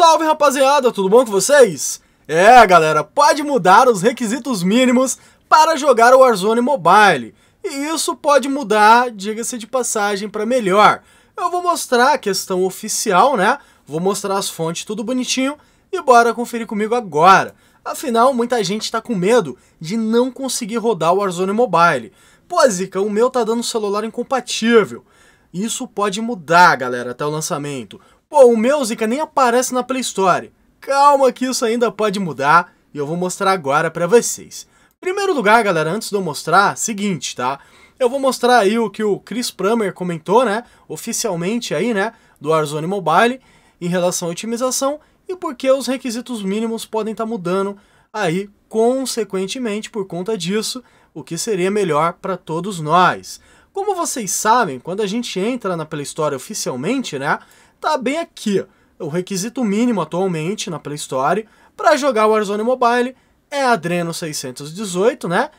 Salve rapaziada, tudo bom com vocês? É galera, pode mudar os requisitos mínimos para jogar o Warzone Mobile. E isso pode mudar, diga-se de passagem, para melhor. Eu vou mostrar a questão oficial, né? Vou mostrar as fontes, tudo bonitinho. E bora conferir comigo agora. Afinal, muita gente está com medo de não conseguir rodar o Warzone Mobile. Pô, Zica, o meu tá dando celular incompatível. Isso pode mudar, galera, até o lançamento. Pô, o Musica nem aparece na Play Store. Calma que isso ainda pode mudar e eu vou mostrar agora para vocês. Primeiro lugar, galera, antes de eu mostrar, seguinte, tá? Eu vou mostrar aí o que o Chris Plummer comentou, né? Oficialmente aí, né? Do Warzone Mobile em relação à otimização e porque os requisitos mínimos podem estar tá mudando aí, consequentemente, por conta disso, o que seria melhor para todos nós. Como vocês sabem, quando a gente entra na Play Store oficialmente, né? tá bem aqui. O requisito mínimo atualmente na Play Store para jogar o Warzone Mobile é Adreno 618, né?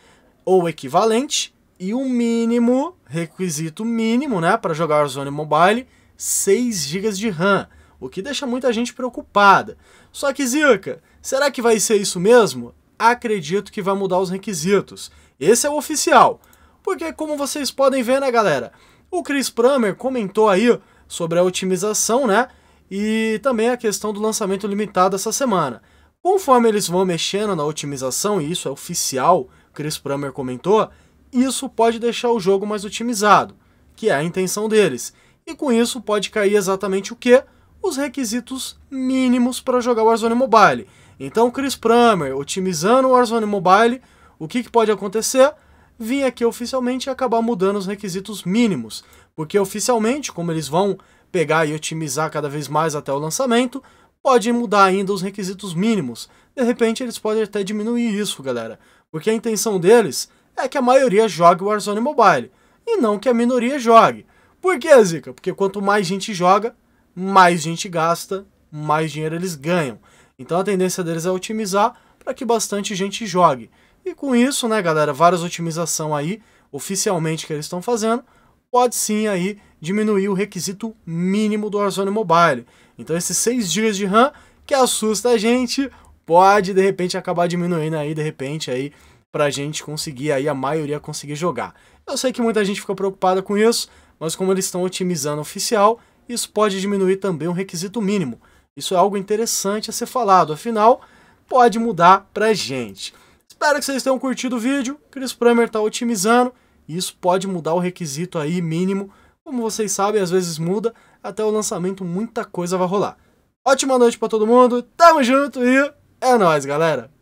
Ou equivalente. E o mínimo, requisito mínimo, né, para jogar o Warzone Mobile, 6 GB de RAM, o que deixa muita gente preocupada. Só que Zica será que vai ser isso mesmo? Acredito que vai mudar os requisitos. Esse é o oficial. Porque como vocês podem ver, né, galera? O Chris Prammer comentou aí sobre a otimização, né? E também a questão do lançamento limitado essa semana. Conforme eles vão mexendo na otimização, e isso é oficial, Chris Prammer comentou, isso pode deixar o jogo mais otimizado, que é a intenção deles. E com isso pode cair exatamente o que? Os requisitos mínimos para jogar Warzone Mobile. Então, Chris Prammer, otimizando o Warzone Mobile, o que, que pode acontecer? vir aqui oficialmente e acabar mudando os requisitos mínimos, porque oficialmente, como eles vão pegar e otimizar cada vez mais até o lançamento, pode mudar ainda os requisitos mínimos. De repente eles podem até diminuir isso, galera, porque a intenção deles é que a maioria jogue Warzone Mobile e não que a minoria jogue. Por que, Zica? Porque quanto mais gente joga, mais gente gasta, mais dinheiro eles ganham. Então a tendência deles é otimizar para que bastante gente jogue. E com isso, né, galera, várias otimização aí, oficialmente que eles estão fazendo, pode sim aí diminuir o requisito mínimo do Warzone Mobile. Então esses 6 GB de RAM que assusta a gente, pode de repente acabar diminuindo aí, de repente aí, pra gente conseguir aí, a maioria conseguir jogar. Eu sei que muita gente fica preocupada com isso, mas como eles estão otimizando oficial, isso pode diminuir também o requisito mínimo. Isso é algo interessante a ser falado, afinal, pode mudar pra gente. Espero que vocês tenham curtido o vídeo. Chris Plummer está otimizando. Isso pode mudar o requisito aí mínimo. Como vocês sabem, às vezes muda. Até o lançamento muita coisa vai rolar. Ótima noite para todo mundo. Tamo junto e é nóis, galera.